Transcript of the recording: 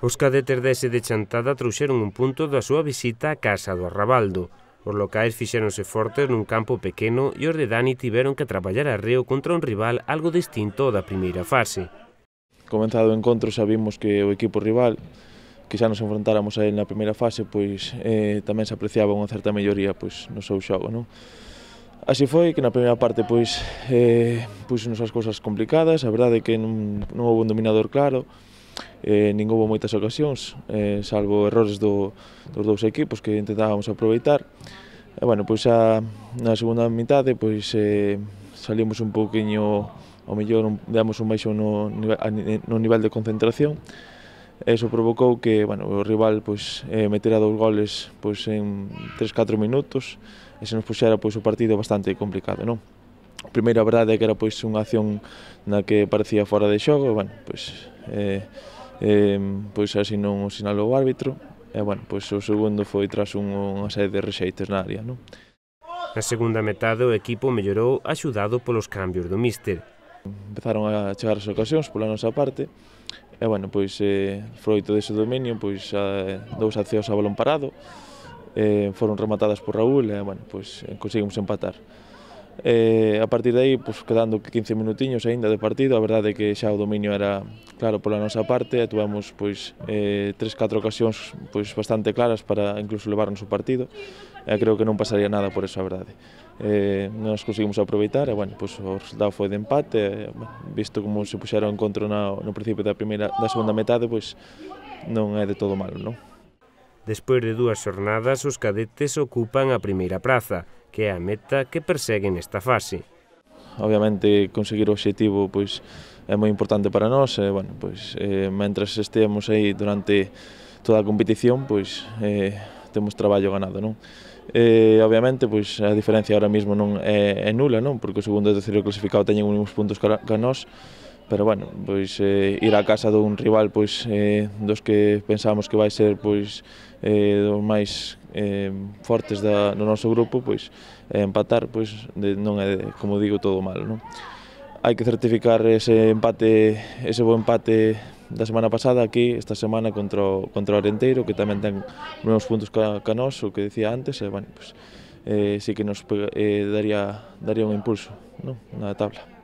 Os cadetes dese de Chantada trouxeron un punto da súa visita á casa do Arrabaldo. Os locais fixéronse fortes nun campo pequeno e os de Dani tiveron que traballar a reo contra un rival algo distinto da primeira fase. Comenzado o encontro sabimos que o equipo rival que xa nos enfrontáramos a él na primeira fase, pois eh, tamén se apreciaba unha certa melloría pois, no seu xogo. Non? Así foi que na primeira parte pois, eh, puxenos as cousas complicadas, a verdade é que non, non houve un dominador claro, eh, nin houve moitas ocasións, eh, salvo errores do, dos dous equipos que intentábamos aproveitar. E, bueno, pois a, na segunda mitade pois, eh, salimos un pouquiño, ao mellor un, damos un baixo no, no nivel de concentración, Eso provocou que bueno, o rival pois, eh, metera dous goles pois, en 3-4 minutos e se nos puxera pois, o partido bastante complicado. Non? primeiro a verdade é que era pois unha acción na que parecía fora de xogo, bueno, pois eh, eh, pois así non o sinalou o árbitro, e bueno, pois o segundo foi tras un, unha serie de rexeites na área, non? Na segunda metade o equipo mellorou axudado polos cambios do míster. Empezaron a chegar as ocasións pola nosa parte, e bueno, pois eh, froito dese dominio, pois a, dous accións a balón parado, eh, foron rematadas por Raúl e bueno, pois eh, conseguimos empatar. Eh, a partir de aí, pues, quedando 15 minutiños aínda de partido, a verdade é que xa o dominio era claro pola nosa parte, e tuvemos pois, eh, tres, catro ocasións pois, bastante claras para incluso levarnos o partido, e eh, creo que non pasaría nada por eso, a verdade. Eh, nos conseguimos aproveitar, e bueno, pois, o resultado foi de empate, visto como se puxera o encontro na, no principio da, primeira, da segunda metade, pois, non é de todo malo, non? Despois de dúas xornadas, os cadetes ocupan a primeira praza, que é a meta que perseguen esta fase. Obviamente, conseguir o objetivo pois, é moi importante para nós, e, bueno, pois, eh, mentras esteamos aí durante toda a competición, pois, eh, temos traballo ganado, non? E, obviamente, pois, a diferencia ahora mesmo non é, é nula, non? Porque o segundo e terceiro clasificado teñen uns puntos que nós, pero bueno, pois eh, ir á casa dun rival pois eh, dos que pensamos que vai ser pois eh, dos máis eh, fortes da, do noso grupo, pois eh, empatar pois de, non é, como digo, todo malo, non? Hai que certificar ese empate, ese bo empate da semana pasada aquí esta semana contra o, contra o Arenteiro que tamén ten menos puntos ca, ca nós, o que decía antes, e eh, bueno, pois, eh, sí que nos eh, daría, daría un impulso non? na tabla.